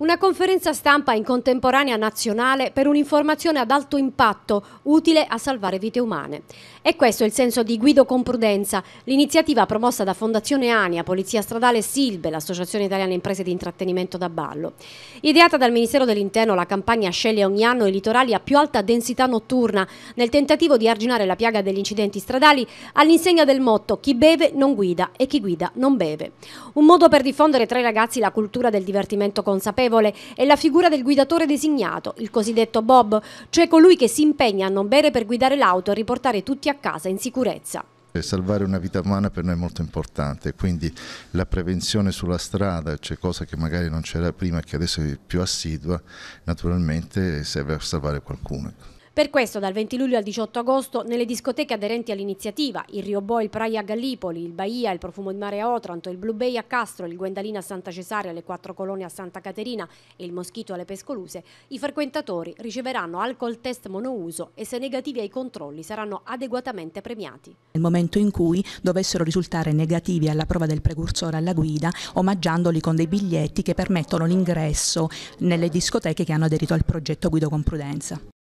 Una conferenza stampa in contemporanea nazionale per un'informazione ad alto impatto, utile a salvare vite umane. E questo è il senso di Guido con Prudenza, l'iniziativa promossa da Fondazione Ania, Polizia Stradale Silbe, l'Associazione Italiana Imprese di Intrattenimento da Ballo. Ideata dal Ministero dell'Interno, la campagna sceglie ogni anno i litorali a più alta densità notturna, nel tentativo di arginare la piaga degli incidenti stradali all'insegna del motto chi beve non guida e chi guida non beve. Un modo per diffondere tra i ragazzi la cultura del divertimento consapevole consapevole è la figura del guidatore designato, il cosiddetto Bob, cioè colui che si impegna a non bere per guidare l'auto e riportare tutti a casa in sicurezza. Salvare una vita umana per noi è molto importante, quindi la prevenzione sulla strada, cioè cosa che magari non c'era prima e che adesso è più assidua, naturalmente serve a salvare qualcuno. Ecco. Per questo dal 20 luglio al 18 agosto nelle discoteche aderenti all'iniziativa, il Rio Boy, il Praia a Gallipoli, il Bahia, il Profumo di Mare a Otranto, il Blue Bay a Castro, il Guendalina a Santa Cesaria, le Quattro Colonie a Santa Caterina e il Moschito alle Pescoluse, i frequentatori riceveranno alcol test monouso e se negativi ai controlli saranno adeguatamente premiati. Nel momento in cui dovessero risultare negativi alla prova del precursore alla guida, omaggiandoli con dei biglietti che permettono l'ingresso nelle discoteche che hanno aderito al progetto Guido con Prudenza.